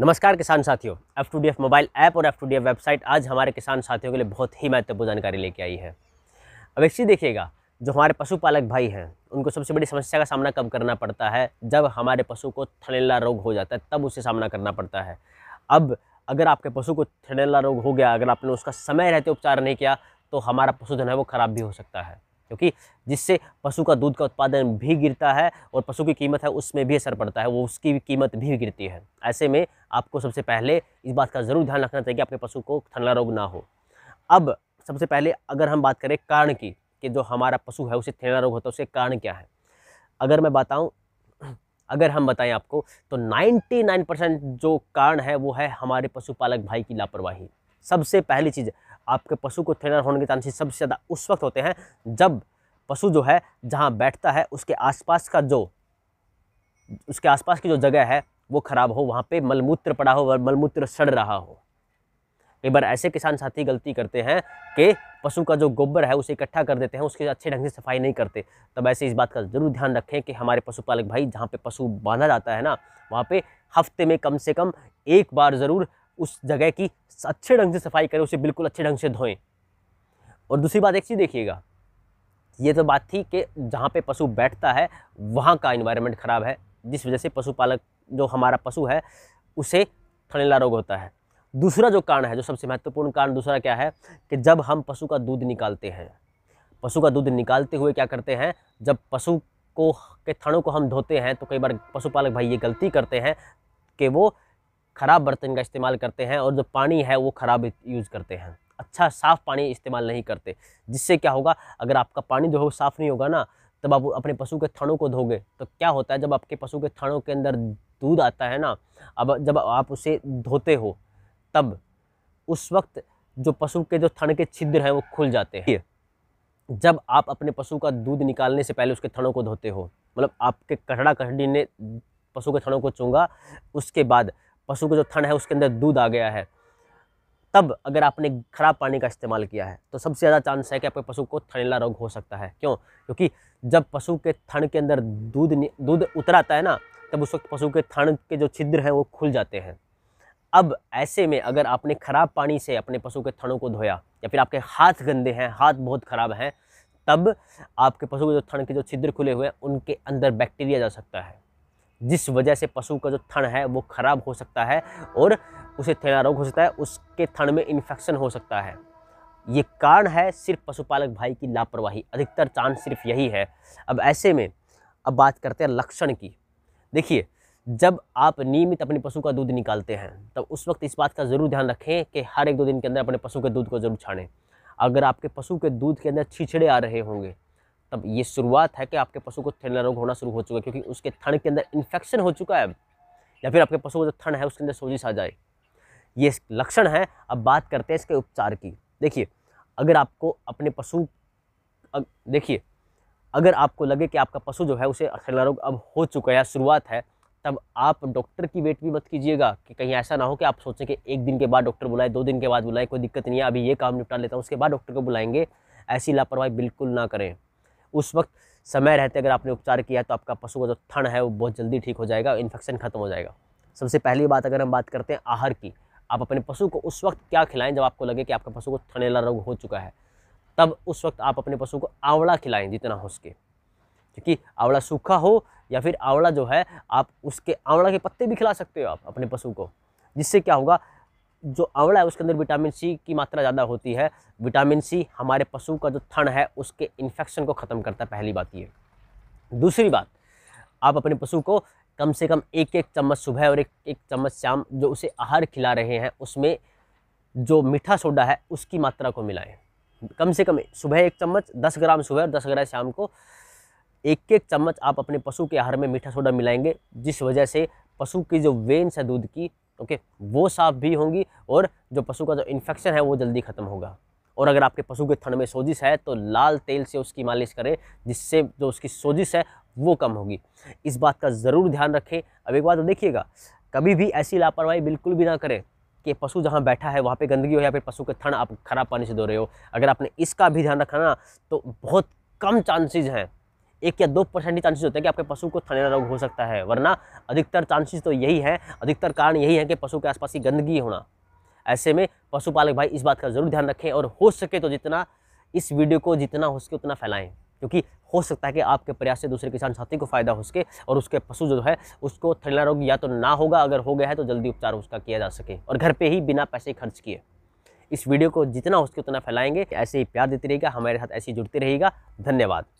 नमस्कार किसान साथियों F two D F mobile app और F two D F website आज हमारे किसान साथियों के लिए बहुत ही महत्वपूर्ण जानकारी लेके आई है अब एक चीज़ देखिएगा जो हमारे पशुपालक भाई हैं उनको सबसे बड़ी समस्या का सामना कब करना पड़ता है जब हमारे पशु को थनेला रोग हो जाता है तब उसे सामना करना पड़ता है अब अगर आपके पशु को थनेला रोग हो गया अगर आपने उसका समय रहते उपचार नहीं किया तो हमारा पशुधन है वो ख़राब भी हो सकता है क्योंकि जिससे पशु का दूध का उत्पादन भी गिरता है और पशु की कीमत है उसमें भी असर पड़ता है वो उसकी भी कीमत भी गिरती है ऐसे में आपको सबसे पहले इस बात का ज़रूर ध्यान रखना चाहिए कि अपने पशु को थनला रोग ना हो अब सबसे पहले अगर हम बात करें कारण की कि जो हमारा पशु है उसे थनला रोग होता है उसके कारण क्या है अगर मैं बताऊँ अगर हम बताएं आपको तो 99 परसेंट जो कारण है वो है हमारे पशुपालक भाई की लापरवाही सबसे पहली चीज़ आपके पशु को थ्रेनर होने के चांसेस सबसे ज़्यादा उस वक्त होते हैं जब पशु जो है जहाँ बैठता है उसके आसपास का जो उसके आसपास की जो जगह है वो ख़राब हो वहाँ पे मलमूत्र पड़ा हो और मलमूत्र सड़ रहा हो कई बार ऐसे किसान साथी गलती करते हैं कि पशु का जो गोबर है उसे इकट्ठा कर देते हैं उसके अच्छे ढंग से सफाई नहीं करते तब ऐसे इस बात का ज़रूर ध्यान रखें कि हमारे पशुपालक भाई जहाँ पे पशु बांधा जाता है ना वहाँ पे हफ्ते में कम से कम एक बार ज़रूर उस जगह की अच्छे ढंग से सफाई करें उसे बिल्कुल अच्छे ढंग से धोएं और दूसरी बात एक चीज़ देखिएगा ये तो बात थी कि जहाँ पे पशु बैठता है वहाँ का इन्वायरमेंट ख़राब है जिस वजह से पशुपालक जो हमारा पशु है उसे थनेला रोग होता है दूसरा जो कारण है जो सबसे महत्वपूर्ण कारण दूसरा क्या है कि जब हम पशु का दूध निकालते हैं पशु का दूध निकालते हुए क्या करते हैं जब पशु को के थड़ों को हम धोते हैं तो कई बार पशुपालक भाई ये गलती करते हैं कि वो ख़राब बर्तन का इस्तेमाल करते हैं और जो पानी है वो ख़राब यूज़ करते हैं अच्छा साफ़ पानी इस्तेमाल नहीं करते जिससे क्या होगा अगर आपका पानी जो है साफ़ नहीं होगा ना तब आप अपने पशु के थानों को धोगे तो क्या होता है जब आपके पशु के थानों के अंदर दूध आता है ना अब जब आप उसे धोते हो तब उस वक्त जो पशु के जो थन के छिद्र हैं वो खुल जाते हैं जब आप अपने पशु का दूध निकालने से पहले उसके थनों को धोते हो मतलब आपके कटड़ा कटड़ी ने पशु के थनों को चूंगा उसके बाद पशु का जो थन है उसके अंदर दूध आ गया है तब अगर आपने ख़राब पानी का इस्तेमाल किया है तो सबसे ज़्यादा चांस है कि आपके पशु को थनेला रोग हो सकता है क्यों क्योंकि जब पशु के थन के अंदर दूध दूध उतर आता है ना तब उस वक्त पशु के थन के जो छिद्र हैं वो खुल जाते हैं अब ऐसे में अगर आपने ख़राब पानी से अपने पशु के थनों को धोया या फिर आपके हाथ गंदे हैं हाथ बहुत ख़राब हैं तब आपके पशु के जो थन के जो छिद्र खुले हुए हैं उनके अंदर बैक्टीरिया जा सकता है जिस वजह से पशु का जो थन है वो खराब हो सकता है और उसे थैला रोग हो सकता है उसके थन में इन्फेक्शन हो सकता है ये कारण है सिर्फ पशुपालक भाई की लापरवाही अधिकतर चांस सिर्फ यही है अब ऐसे में अब बात करते हैं लक्षण की देखिए जब आप नियमित अपने पशु का दूध निकालते हैं तब उस वक्त इस बात का ज़रूर ध्यान रखें कि हर एक दो दिन के अंदर अपने पशु के दूध को ज़रूर छाने अगर आपके पशु के दूध के अंदर छिछड़े आ रहे होंगे तब ये शुरुआत है कि आपके पशु को थैला रोग होना शुरू हो चुका है क्योंकि उसके थन के अंदर इन्फेक्शन हो चुका है या फिर आपके पशु को जो थन है उसके अंदर सोजिश आ जाए ये लक्षण है अब बात करते हैं इसके उपचार की देखिए अगर आपको अपने पशु देखिए अगर आपको लगे कि आपका पशु जो है उसे थैला रोग अब हो चुका है शुरुआत है तब आप डॉक्टर की वेट भी मत कीजिएगा कि कहीं ऐसा ना हो कि आप सोचें कि एक दिन के बाद डॉक्टर बुलाए दो दिन के बाद बुलाए कोई दिक्कत नहीं है अभी ये काम निपटा लेता हूँ उसके बाद डॉक्टर को बुलाएंगे ऐसी लापरवाही बिल्कुल ना करें उस वक्त समय रहते अगर आपने उपचार किया तो आपका पशु का जो थण है वो बहुत जल्दी ठीक हो जाएगा इन्फेक्शन खत्म हो जाएगा सबसे पहली बात अगर हम बात करते हैं आहार की आप अपने पशु को उस वक्त क्या खिलाएं जब आपको लगे कि आपका पशु को थनेला रोग हो चुका है तब उस वक्त आप अपने पशु को आंवला खिलाएं जितना हो सके क्योंकि आंवला सूखा हो या फिर आंवला जो है आप उसके आंवला के पत्ते भी खिला सकते हो आप अपने पशु को जिससे क्या होगा जो आंवला है उसके अंदर विटामिन सी की मात्रा ज़्यादा होती है विटामिन सी हमारे पशु का जो थन है उसके इन्फेक्शन को ख़त्म करता है पहली बात ये दूसरी बात आप अपने पशु को कम से कम एक एक चम्मच सुबह और एक एक चम्मच शाम जो उसे आहार खिला रहे हैं उसमें जो मीठा सोडा है उसकी मात्रा को मिलाएं कम से कम सुबह एक चम्मच दस ग्राम सुबह और दस ग्राम शाम को एक एक चम्मच आप अपने पशु के आहार में मीठा सोडा मिलाएंगे जिस वजह से पशु की जो वेन्स है दूध की ओके वो साफ भी होंगी और जो पशु का जो इन्फेक्शन है वो जल्दी ख़त्म होगा और अगर आपके पशु के थन में सोजिश है तो लाल तेल से उसकी मालिश करें जिससे जो उसकी सोजिश है वो कम होगी इस बात का ज़रूर ध्यान रखें अब एक बात देखिएगा कभी भी ऐसी लापरवाही बिल्कुल भी ना करें कि पशु जहाँ बैठा है वहाँ पे गंदगी हो या फिर पशु के थन आप खराब पानी से धो रहे हो अगर आपने इसका भी ध्यान रखा ना तो बहुत कम चांसेज हैं एक या दो परसेंट ही चांसेस होते हैं कि आपके पशु को थनेरा रोग हो सकता है वरना अधिकतर चांसेस तो यही है अधिकतर कारण यही है कि पशु के आसपास की गंदगी होना ऐसे में पशुपालक भाई इस बात का जरूर ध्यान रखें और हो सके तो जितना इस वीडियो को जितना हो सके उतना फैलाएं क्योंकि हो सकता है कि आपके प्रयास से दूसरे किसान साथी को फ़ायदा हो सके और उसके पशु जो है उसको थनेरा रोग या तो ना होगा अगर हो गया है तो जल्दी उपचार उसका किया जा सके और घर पर ही बिना पैसे खर्च किए इस वीडियो को जितना हो सके उतना फैलाएंगे ऐसे ही प्यार देते रहेगा हमारे साथ ऐसे ही जुड़ते रहेगा धन्यवाद